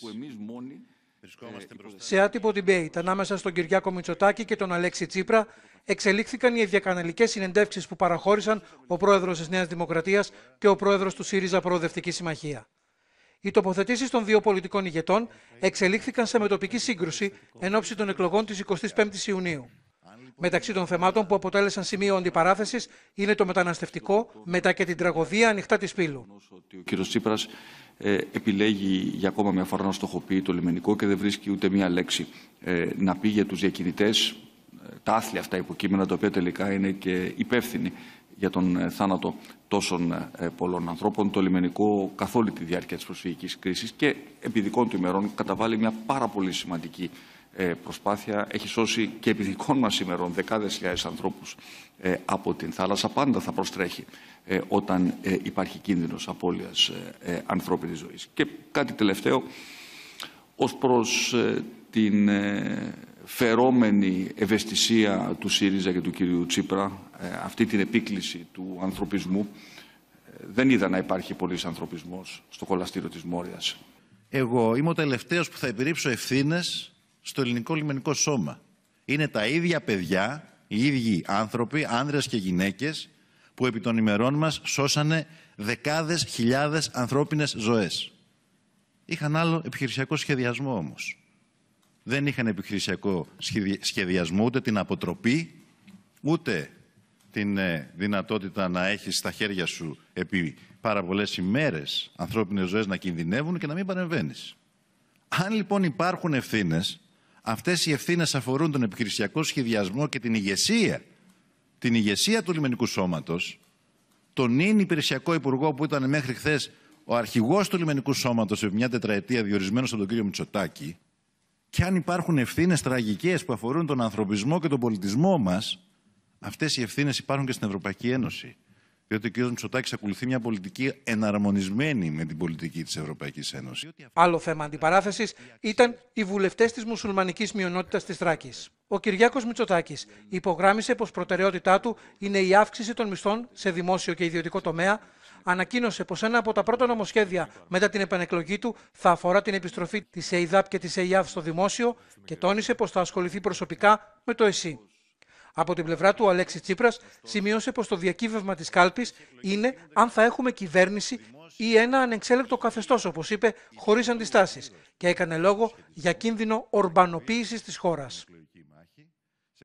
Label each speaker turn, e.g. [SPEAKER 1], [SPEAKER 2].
[SPEAKER 1] που εμείς μόνοι ε,
[SPEAKER 2] σε άτυπο debate ανάμεσα στον Κυριάκο Μητσοτάκη και τον Αλέξη Τσίπρα εξελίχθηκαν οι διακαναλικές συνεντεύξεις που παραχώρησαν ο πρόεδρος της Νέας Δημοκρατίας και ο πρόεδρος του ΣΥΡΙΖΑ Προοδευτική Συμμαχία. Οι τοποθετήσεις των δύο πολιτικών ηγετών εξελίχθηκαν σε μετοπική σύγκρουση εν ώψη των εκλογών της 25η Ιουνίου. Μεταξύ των θεμάτων που αποτέλεσαν σημείο αντιπαράθεσης είναι το μεταναστευτικό, μετά και την τραγωδία ανοιχτά της πύλου.
[SPEAKER 1] Ο κ. Τσίπρας ε, επιλέγει για ακόμα μια φορά να στοχοποιεί το λιμενικό και δεν βρίσκει ούτε μία λέξη ε, να πει για τους διακινητές ε, τα άθλια αυτά υποκείμενα τα οποία τελικά είναι και υπεύθυνοι για τον θάνατο τόσων πολλών ανθρώπων. Το λιμενικό καθ' όλη τη διάρκεια της προσφυγικής κρίσης και επί δικών του ημερών καταβάλει μια πάρα πολύ σημαντική ε, προσπάθεια έχει σώσει και επί δικών μας ημερών δεκάδες χιλιάδες ανθρώπους ε, από την θάλασσα. Πάντα θα προστρέχει ε, όταν υπάρχει κίνδυνος απώλειας ανθρώπινης ζωής. Και κάτι τελευταίο, ως προς την φερόμενη ευαισθησία του ΣΥΡΙΖΑ και του κυρίου Τσίπρα, αυτή την επίκληση του ανθρωπισμού, δεν είδα να υπάρχει πολύ ανθρωπισμός στο κολαστήριο της Μόριας.
[SPEAKER 3] Εγώ είμαι ο τελευταίος που θα επιρρύψω ευθύνες στο ελληνικό λιμενικό σώμα. Είναι τα ίδια παιδιά, οι ίδιοι άνθρωποι, άνδρες και γυναίκες, που επί των ημερών μας σώσανε δεκάδες χιλιάδες ανθρώπινες ζωές. Είχαν άλλο επιχειρησιακό σχεδιασμό όμως. Δεν είχαν επιχειρησιακό σχεδιασμό ούτε την αποτροπή, ούτε την ε, δυνατότητα να έχεις στα χέρια σου επί πάρα πολλές ημέρες ανθρώπινες ζωές να κινδυνεύουν και να μην παρεμβαίνεις. Αν λοιπόν υπάρχουν ευθύνες. Αυτές οι ευθύνες αφορούν τον επιχειρησιακό σχεδιασμό και την ηγεσία, την ηγεσία του λιμενικού σώματος, τον νυν υπηρεσιακό υπουργό που ήταν μέχρι χθες ο αρχηγός του λιμενικού σώματος σε μια τετραετία διορισμένος από τον κύριο Μητσοτάκη, και αν υπάρχουν ευθύνες τραγικές που αφορούν τον ανθρωπισμό και τον πολιτισμό μας, αυτές οι ευθύνες υπάρχουν και στην Ευρωπαϊκή Ένωση διότι ο κ. Μητσοτάκης ακολουθεί μια πολιτική εναρμονισμένη με την πολιτική της Ευρωπαϊκής Ένωσης.
[SPEAKER 2] Άλλο θέμα αντιπαράθεσης ήταν οι βουλευτές της μουσουλμανικής μειονότητας της Θράκης. Ο Κυριάκος Μητσοτάκης υπογράμμισε πως προτεραιότητά του είναι η αύξηση των μισθών σε δημόσιο και ιδιωτικό τομέα. Ανακοίνωσε πως ένα από τα πρώτα νομοσχέδια μετά την επανεκλογή του θα αφορά την επιστροφή της ΕΙΔΑΠ και της ΕΙΑΒ στο δημόσιο και τόνισε πως θα ασχοληθεί προσωπικά με το ΕΣΥ. Από την πλευρά του, ο Αλέξη Τσίπρας σημείωσε πως το διακύβευμα της κάλπης είναι αν θα έχουμε κυβέρνηση ή ένα ανεξέλεκτο καθεστώς, όπως είπε, χωρίς αντιστάσεις και έκανε λόγο για κίνδυνο ορμπανοποίησης της χώρας.